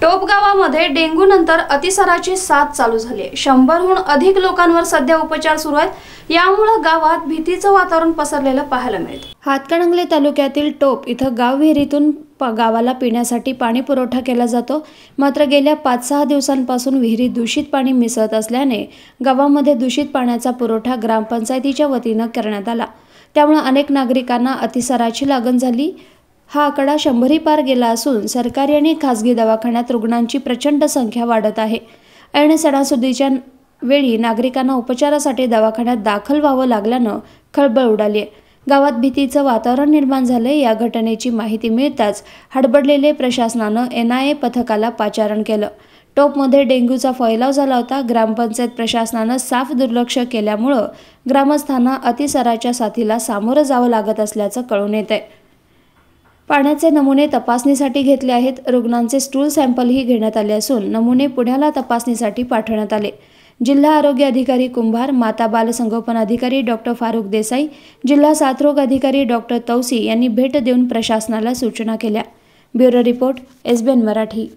टोपगावामध्ये dengue नंतर अतिसाराची साथ चालू झाली शंभरहून अधिक लोकांवर सध्या उपचार सुरू आहेत यामुळे गावात भीतीचं वातावरण पसरलेलं पाहायला मिळत हातकणंगले तालुक्यातील टोप इथं गाव विहिरीतून गावाला पिण्यासाठी पाणी पुरवठा केला जातो मात्र गेल्या पाच सहा दिवसांपासून विहिरीत दूषित पाणी मिसळत असल्याने गावामध्ये दूषित पाण्याचा पुरवठा ग्रामपंचायतीच्या वतीनं करण्यात आला त्यामुळे अनेक नागरिकांना अतिसाराची लागण झाली हा आकडा शंभरी पार गेला असून सरकारी आणि खासगी दवाखान्यात रुग्णांची प्रचंड संख्या वाढत आहे ऐन सणासुदीच्या वेळी नागरिकांना उपचारासाठी दवाखान्यात दाखल व्हावं लागल्यानं खळबळ उडाली आहे गावात भीतीचं वातावरण निर्माण झालंय या घटनेची माहिती मिळताच हडबडलेले प्रशासनानं एन आय ए पथकाला पाचारण केलं टोपमध्ये डेंग्यूचा फैलाव झाला होता ग्रामपंचायत प्रशासनानं साफ दुर्लक्ष केल्यामुळं ग्रामस्थांना अतिसराच्या साथीला सामोरं जावं लागत असल्याचं कळून येत आहे पाण्याचे नमुने तपासणीसाठी घेतले आहेत रुग्णांचे स्टूल सॅम्पलही घेण्यात आले असून नमुने पुण्याला तपासणीसाठी पाठवण्यात आले जिल्हा आरोग्य अधिकारी कुंभार माता बाल संगोपन अधिकारी डॉक्टर फारुख देसाई जिल्हा साथरोग अधिकारी डॉक्टर तौसी यांनी भेट देऊन प्रशासनाला सूचना केल्या ब्युरो रिपोर्ट एसबीएन मराठी